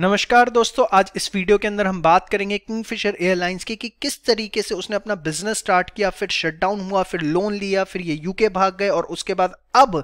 नमस्कार दोस्तों आज इस वीडियो के अंदर हम बात करेंगे किंगफिशर एयरलाइंस की कि किस तरीके से उसने अपना बिजनेस स्टार्ट किया फिर शटडाउन हुआ फिर लोन लिया फिर ये यूके भाग गए और उसके बाद अब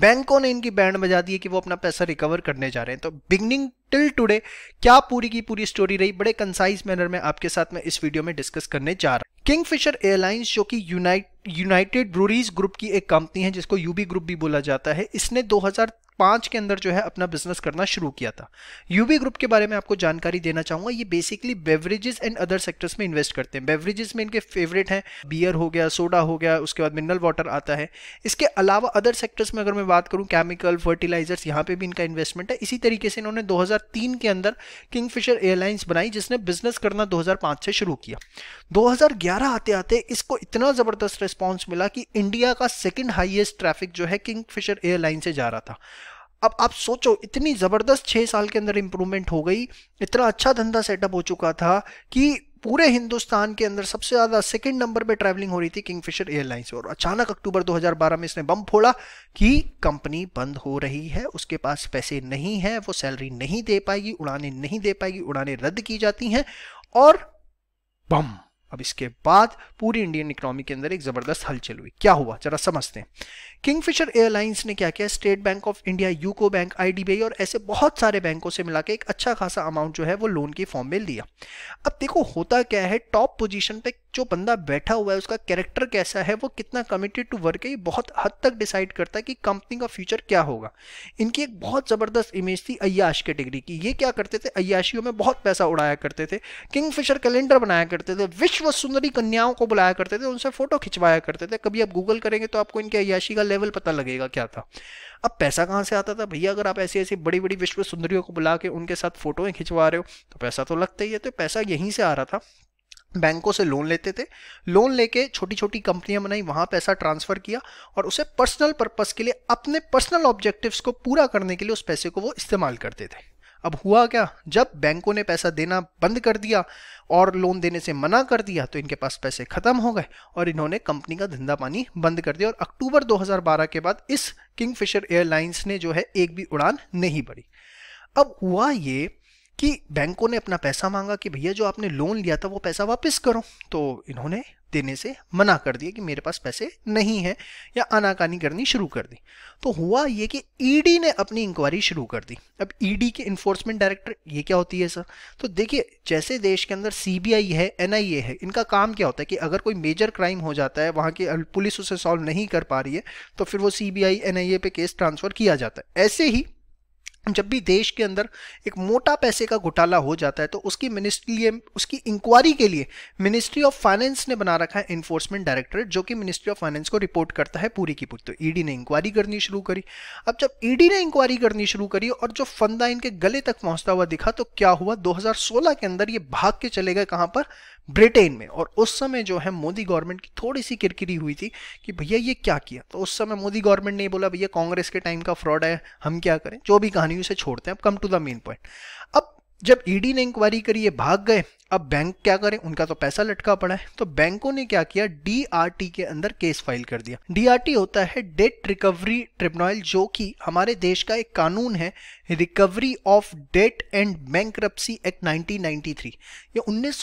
बैंकों ने इनकी बैंड बजा दी है कि वो अपना पैसा रिकवर करने जा रहे हैं तो बिगनिंग टिल टुडे क्या पूरी की पूरी स्टोरी रही बड़े कंसाइज मैनर में आपके साथ में इस वीडियो में डिस्कस करने जा रहा किंगफिशर एयरलाइंस जो कि यूनाइट यूनाइटेड ब्रूरीज ग्रुप की एक कंपनी है जिसको यूबी ग्रुप भी बोला जाता है इसने 2000 पांच के अंदर जो है अपना बिजनेस करना शुरू किया था यूबी ग्रुप के बारे में आपको जानकारी देना चाहूंगा ये basically beverages and other sectors में इन्वेस्ट करते हैं बेवरेजेस में इनके फेवरेट हैं बियर हो गया सोडा हो गया उसके बाद मिनरल वाटर आता है इसके अलावा अदर सेक्टर्स में अगर मैं बात करूँ केमिकल फर्टिलाइजर्स यहाँ पे भी इनका इन्वेस्टमेंट है इसी तरीके से इन्होंने दो के अंदर किंग एयरलाइंस बनाई जिसने बिजनेस करना दो से शुरू किया दो आते आते इसको इतना ज़बरदस्त रिस्पॉन्स मिला कि इंडिया का सेकेंड हाइएस्ट ट्रैफिक जो है किंग एयरलाइन से जा रहा था अब आप सोचो इतनी ज़बरदस्त छः साल के अंदर इम्प्रूवमेंट हो गई इतना अच्छा धंधा सेटअप हो चुका था कि पूरे हिंदुस्तान के अंदर सबसे ज़्यादा सेकंड नंबर पे ट्रैवलिंग हो रही थी किंगफिशर एयरलाइंस और अचानक अक्टूबर 2012 में इसने बम फोड़ा कि कंपनी बंद हो रही है उसके पास पैसे नहीं है वो सैलरी नहीं दे पाएगी उड़ाने नहीं दे पाएगी उड़ाने रद्द की जाती हैं और बम अब इसके बाद पूरी इंडियन इकोनॉमी के अंदर एक ज़बरदस्त हलचल हुई क्या हुआ जरा समझते हैं किंगफिशर एयरलाइंस ने क्या किया State Bank of India UCO Bank IDBI और ऐसे बहुत सारे बैंकों से मिला के एक अच्छा खासा अमाउंट जो है वो लोन की फॉर्म में लिया अब देखो होता क्या है टॉप पोजिशन पे जो बंदा बैठा हुआ है उसका कैरेक्टर कैसा है वो कितना कमिटेड टू वर्क है ये बहुत हद तक डिसाइड करता है कि कंपनी का फ्यूचर क्या होगा इनकी एक बहुत ज़बरदस्त इमेज थी अयाश कैटेगरी की ये क्या करते थे अयाशियों में बहुत पैसा उड़ाया करते थे किंगफिशर कैलेंडर बनाया करते थे विश्व कुछ वो सुंदरी कन्याओं को बुलाया करते थे उनसे फोटो खिंचवाया करते थे कभी आप गूगल करेंगे तो आपको इनके अयाशी का लेवल पता लगेगा क्या था अब पैसा कहाँ से आता था भैया अगर आप ऐसी ऐसी बड़ी बड़ी विश्व सुंदरियों को बुला के उनके साथ फोटोएं खिंचवा रहे हो तो पैसा तो लगता ही है तो पैसा यहीं से आ रहा था बैंकों से लोन लेते थे लोन लेके छोटी छोटी कंपनियां बनाई वहां पैसा ट्रांसफर किया और उसे पर्सनल पर्पस के लिए अपने पर्सनल ऑब्जेक्टिव्स को पूरा करने के लिए उस पैसे को वो इस्तेमाल करते थे अब हुआ क्या जब बैंकों ने पैसा देना बंद कर दिया और लोन देने से मना कर दिया तो इनके पास पैसे खत्म हो गए और इन्होंने कंपनी का धंधा पानी बंद कर दिया और अक्टूबर 2012 के बाद इस किंगफिशर एयरलाइंस ने जो है एक भी उड़ान नहीं भरी अब हुआ ये कि बैंकों ने अपना पैसा मांगा कि भैया जो आपने लोन लिया था वो पैसा वापस करो तो इन्होंने देने से मना कर दिया कि मेरे पास पैसे नहीं हैं या आनाकानी करनी शुरू कर दी तो हुआ ये कि ईडी e ने अपनी इंक्वायरी शुरू कर दी अब ईडी e के इन्फोर्समेंट डायरेक्टर ये क्या होती है सर तो देखिए जैसे देश के अंदर सीबीआई है एनआईए है इनका काम क्या होता है कि अगर कोई मेजर क्राइम हो जाता है वहाँ की पुलिस उसे सॉल्व नहीं कर पा रही है तो फिर वो C B I case transfer किया जाता है ऐसे ही जब भी देश के अंदर एक मोटा पैसे का घोटाला हो जाता है तो उसकी मिनिस्ट्री उसकी इंक्वायरी के लिए मिनिस्ट्री ऑफ फाइनेंस ने बना रखा है इन्फोर्समेंट डायरेक्टरेट जो कि मिनिस्ट्री ऑफ फाइनेंस को रिपोर्ट करता है पूरी की पूरी तो ईडी e ने इंक्वायरी करनी शुरू करी अब जब ईडी e ने इंक्वायरी करनी शुरू करी और जो फंदा इनके गले तक पहुंचता हुआ दिखा तो क्या हुआ दो के अंदर ये भाग के चले गए कहां पर ब्रिटेन में और उस समय जो है मोदी गवर्नमेंट की थोड़ी सी किरकिरी हुई थी कि भैया ये क्या किया तो उस समय मोदी गवर्नमेंट ने बोला भैया कांग्रेस के टाइम का फ्रॉड है हम क्या करें जो भी कहानी उसे छोड़ते हैं अब come to the main point अब जब ईडी e ने इंक्वायरी करी ये भाग गए अब बैंक क्या करें उनका तो पैसा लटका पड़ा है तो बैंकों ने क्या किया डीआरटी के अंदर केस फाइल कर दिया डीआरटी होता है डेट रिकवरी ट्रिब्यूनल जो कि हमारे देश का एक कानून है recovery of debt and bank act 1993 ये उन्नीस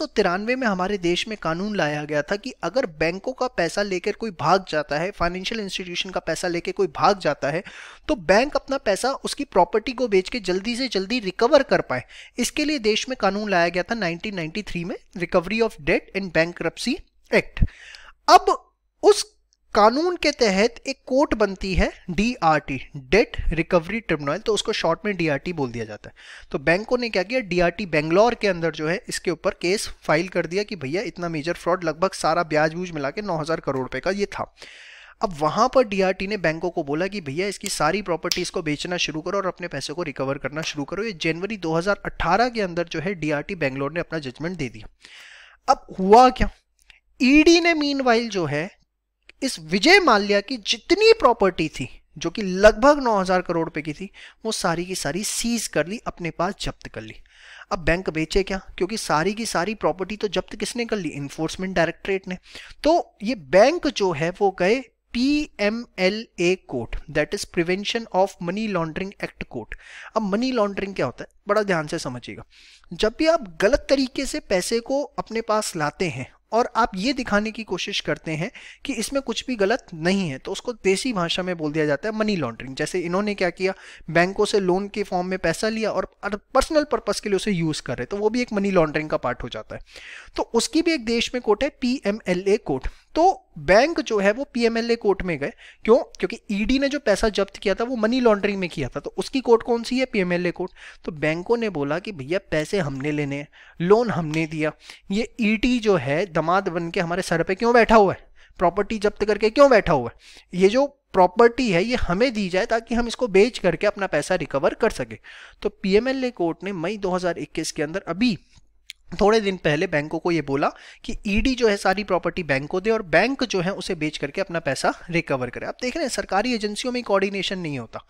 में हमारे देश में कानून लाया गया था कि अगर बैंकों का पैसा लेकर कोई भाग जाता है फाइनेंशियल इंस्टीट्यूशन का पैसा लेकर कोई भाग जाता है तो बैंक अपना पैसा उसकी प्रॉपर्टी को बेच के जल्दी से जल्दी रिकवर कर पाए इसके लिए देश में कानून लाया गया था 1993 में recovery of debt in bank act अब उस कानून के तहत एक कोर्ट बनती है डीआरटी डेट रिकवरी ट्रिब्यूनल तो उसको शॉर्ट में डीआरटी बोल दिया जाता है तो बैंकों ने क्या किया डीआरटी बेंगलोर के अंदर जो है इसके ऊपर केस फाइल कर दिया कि भैया इतना मेजर फ्रॉड लगभग सारा ब्याज व्यूज मिला के नौ करोड़ रुपए का ये था अब वहां पर डीआरटी ने बैंकों को बोला कि भैया इसकी सारी प्रॉपर्टीज को बेचना शुरू करो और अपने पैसे को रिकवर करना शुरू करो ये जनवरी 2018 के अंदर जो है डीआरटी बेंगलोर ने अपना जजमेंट दे दिया अब हुआ क्या ईडी e ने मीन जो है इस विजय माल्या की जितनी प्रॉपर्टी थी जो कि लगभग 9000 करोड़ रुपए की थी वो सारी की सारी सीज कर ली अपने पास जब्त कर ली अब बैंक बेचे क्या क्योंकि सारी की सारी प्रॉपर्टी तो जब्त किसने कर ली इन्फोर्समेंट डायरेक्टरेट ने तो ये बैंक जो है वो गए PMLA code that is prevention of money laundering act code अब मनी लॉन्ड्रिंग क्या होता है बड़ा ध्यान से समझिएगा जब भी आप गलत तरीके से पैसे को अपने पास लाते हैं और आप ये दिखाने की कोशिश करते हैं कि इसमें कुछ भी गलत नहीं है तो उसको देसी भाषा में बोल दिया जाता है मनी लॉन्ड्रिंग जैसे इन्होंने क्या किया बैंकों से लोन के फॉर्म में पैसा लिया और पर्सनल पर्पज़ के लिए उसे यूज़ कर रहे तो वो भी एक मनी लॉन्ड्रिंग का पार्ट हो जाता है तो उसकी भी एक देश में कोर्ट है P M L A court तो बैंक जो है वो पीएमएलए कोर्ट में गए क्यों क्योंकि ईडी e ने जो पैसा जब्त किया था वो मनी लॉन्ड्रिंग में किया था तो उसकी कोर्ट कौन सी है पीएमएलए कोर्ट तो बैंकों ने बोला कि भैया पैसे हमने लेने हैं लोन हमने दिया ये ईडी e जो है दमाद बन के हमारे सर पे क्यों बैठा हुआ है प्रॉपर्टी जब्त करके क्यों बैठा हुआ है ये जो प्रॉपर्टी है ये हमें दी जाए ताकि हम इसको बेच करके अपना पैसा रिकवर कर सके तो पीएमएलए कोर्ट ने मई 2021 के अंदर अभी थोड़े दिन पहले बैंकों को ये बोला कि ईडी e जो है सारी प्रॉपर्टी बैंक को दे और बैंक जो है उसे बेच करके अपना पैसा रिकवर करे आप देख रहे हैं सरकारी एजेंसियों में कोऑर्डिनेशन नहीं होता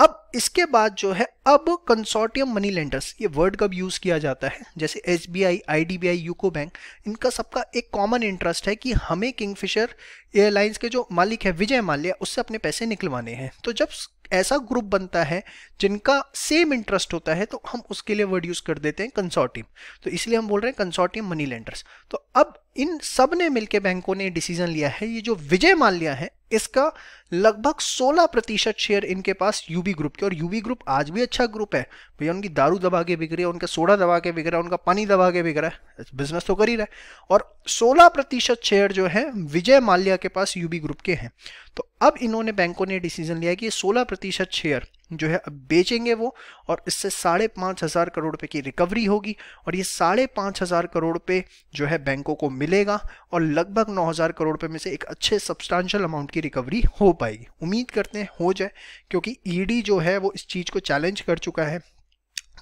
अब इसके बाद जो है अब कंसोर्टियम मनी लेंडर्स ये वर्ड कब यूज़ किया जाता है जैसे S B I I D B I UCO Bank इनका सबका एक कॉमन इंटरेस्ट है कि हमें किंगफिशर एयरलाइंस के जो मालिक है विजय माल्या उससे अपने पैसे निकलवाने हैं तो जब ऐसा ग्रुप बनता है जिनका सेम इंटरेस्ट होता है तो हम उसके लिए वर्ड यूज कर देते हैं कंसोर्टियम तो इसलिए हम बोल रहे हैं कंसोर्टियम मनी लेंडर्स तो अब इन सब ने मिलकर बैंकों ने डिसीजन लिया है ये जो विजय माल्या है इसका लगभग 16 प्रतिशत शेयर इनके पास यूबी ग्रुप के और यूबी ग्रुप आज भी अच्छा ग्रुप है भैया उनकी दारू दबा के बिक रही है उनका सोडा दबा के बिक रहा है उनका पानी दबा के बिक रहा है बिजनेस तो कर ही रहा है और 16 प्रतिशत शेयर जो है विजय माल्या के पास यूबी ग्रुप के हैं तो अब इन्होंने बैंकों ने डिसीजन लिया कि ये 16 प्रतिशत शेयर जो है अब बेचेंगे वो और इससे साढ़े पाँच हज़ार करोड़ रुपये की रिकवरी होगी और ये साढ़े पाँच हज़ार करोड़ रुपये जो है बैंकों को मिलेगा और लगभग नौ हज़ार करोड़ रुपये में से एक अच्छे सब्सटैंशल अमाउंट की रिकवरी हो पाएगी उम्मीद करते हैं हो जाए क्योंकि ईडी e जो है वो इस चीज़ को चैलेंज कर चुका है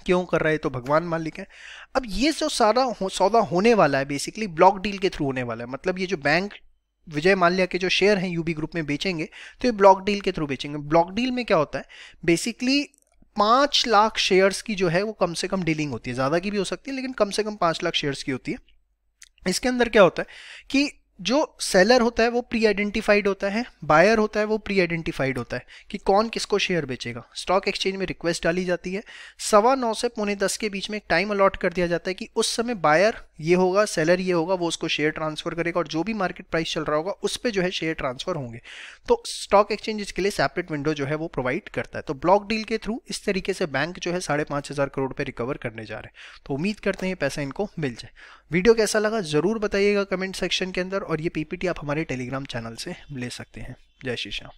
क्यों कर रहा है तो भगवान मालिक है अब ये जो सारा हो, सौदा होने वाला है बेसिकली ब्लॉक डील के थ्रू होने वाला है मतलब ये जो बैंक विजय माल्या के जो शेयर हैं यूबी ग्रुप में बेचेंगे तो ये ब्लॉक डील के थ्रू बेचेंगे ब्लॉक डील में क्या होता है बेसिकली पाँच लाख शेयर्स की जो है वो कम से कम डीलिंग होती है ज़्यादा की भी हो सकती है लेकिन कम से कम पाँच लाख शेयर्स की होती है इसके अंदर क्या होता है कि जो सेलर होता है वो प्री आइडेंटिफाइड होता है बायर होता है वो प्री आइडेंटिफाइड होता है कि कौन किसको शेयर बेचेगा स्टॉक एक्सचेंज में रिक्वेस्ट डाली जाती है सवा नौ से पौने दस के बीच में टाइम अलॉट कर दिया जाता है कि उस समय बायर ये होगा सेलर ये होगा वो उसको शेयर ट्रांसफर करेगा और जो भी मार्केट प्राइस चल रहा होगा उस पर जो है शेयर ट्रांसफर होंगे तो स्टॉक एक्सचेंज इसके लिए सेपरेट विंडो जो है वो प्रोवाइड करता है तो ब्लॉक डील के थ्रू इस तरीके से बैंक जो है साढ़े पाँच हज़ार करोड़ पर रिकवर करने जा रहे हैं तो उम्मीद करते हैं पैसा इनको मिल जाए वीडियो कैसा लगा ज़रूर बताइएगा कमेंट सेक्शन के अंदर और ये पीपीटी आप हमारे टेलीग्राम चैनल से ले सकते हैं जय श्री श्याम